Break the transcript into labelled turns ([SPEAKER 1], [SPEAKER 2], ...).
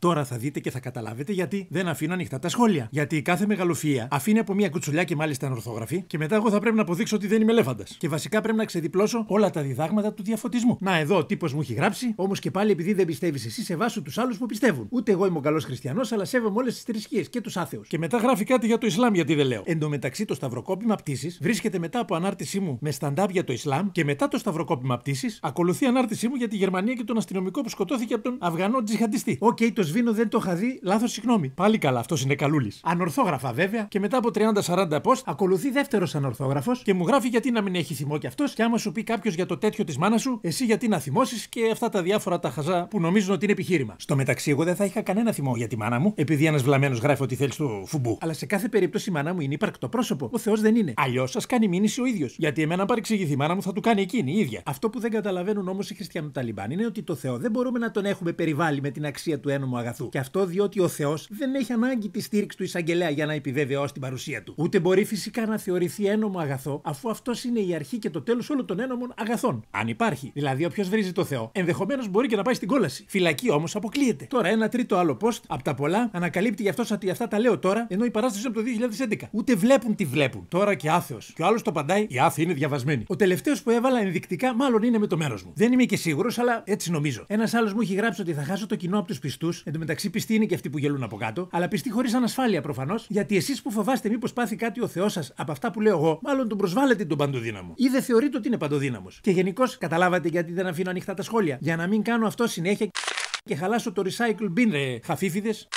[SPEAKER 1] Τώρα θα δείτε και θα καταλάβετε γιατί δεν αφήνω ανοιχτά τα σχόλια. Γιατί η κάθε μεγαλοφία αφήνει από μια κουτσουλιά και μάλιστα ανορθόγραφη, και μετά εγώ θα πρέπει να αποδείξω ότι δεν είμαι ελέφαντας. Και βασικά πρέπει να ξεδιπλώσω όλα τα διδάγματα του διαφωτισμού. Να εδώ ο τύπος μου έχει γράψει, όμως και πάλι επειδή δεν πιστεύεις εσύ, σεβάσου τους άλλους που πιστεύουν. Ούτε εγώ είμαι ο καλός χριστιανός, αλλά σέβομαι όλες τις θρησκείες και τους άθεους. Και μετά γράφει κάτι για το Ισλάμ, γιατί δεν λέω. Εν τω μεταξύ το σταυροκόπημα πτήσης βρίσκεται μετά από ανάρτησή μου με σταντάπ για το Ισλάμ και μετά το σταυροκόπημα πτήσης ακολουθεί ανάρτησή μου για τη Γερμανία και τον αστυνομικό που σκοτώθηκε από τον Αφγανό τζιχαντιστή. okay, το σβήνω, δεν το είχα δει. Λάθος, συγγνώμη. Πάλι καλά, αυτός είναι καλούλης. Ανορθόγραφα βέβαια και μετά από 30-40 post ακολουθεί δεύτερος ανορθόγραφος και μου γράφει γιατί να μην έχει θυμό κι αυτός. Και άμα σου πει κάποιος για το τέτοιο της μάνας σου, εσύ γιατί να θυμώσεις και αυτά τα διάφορα τα χαζά που νομίζουν ότι είναι επιχείρημα. Στο μεταξύ, εγώ δεν θα είχα κανένα θυμό για τη μάνα μου, επειδή ένας βλαμμένος γράφει ότι θέλει το φουμπού. Αλλά σε κάθε περίπτωση η μάνα μου είναι υπαρκτό πρόσωπο. Ο Θεός δεν είναι. Αλλιώς σας κάνει μήνυση ο ίδιος. Γιατί εμένα παρεξηγηθεί η μάνα μου θα του κάνει εκείνη η ίδια. Αυτό που δεν καταλαβαίνουν όμως οι χριστιανοί Ταλιμπάν είναι ότι το Θεό δεν μπορούμε να τον έχουμε περιβάλει με την αξία του ένωμου αγαθού. Και αυτό διότι ο Θεός δεν έχει ανάγκη τη στήριξη του εισαγγελέα για να επιβεβαιώσει την παρουσία του. Ούτε μπορεί φυσικά να θεωρηθεί ένομο αγαθό, αφού αυτός είναι η αρχή και το τέλος όλων των ένομων αγαθών. Αν υπάρχει. Δηλαδή, όποιος βρίζει το Θεό, ενδεχομένως μπορεί και να πάει στην κόλαση. Φυλακή όμως αποκλείεται. Τώρα, ένα τρίτο άλλο post από τα πολλά ανακαλύπτει γι' αυτός ότι αυτά τα λέω τώρα, ενώ η παράσταση από το 2011. Ούτε βλέπουν τι βλέπουν. Τώρα και άθεος. Και ο άλλος το παντάει η άθη είναι διαβασμένη. Ο τελευταίος που έβαλα ενδεικτικά μάλλον είναι με το μέρος μου. Δεν είμαι και σίγουρος, αλλά έτσι νομίζω. Ένας άλλος μου έχει γράψει ότι θα χάσω το κοινό από τους πιστούς, Εν τω μεταξύ, πιστοί είναι και αυτοί που γελούν από κάτω, αλλά πιστοί χωρίς ανασφάλεια προφανώς, γιατί εσείς που φοβάστε μήπως πάθει κάτι ο Θεός σας από αυτά που λέω εγώ, μάλλον τον προσβάλλετε τον παντοδύναμο. Ή δεν θεωρείτε ότι είναι παντοδύναμος. Και γενικώς καταλάβατε γιατί δεν αφήνω ανοιχτά τα σχόλια. Για να μην κάνω αυτό συνέχεια και χαλάσω το recycle bin, ρε, χαφίφιδες.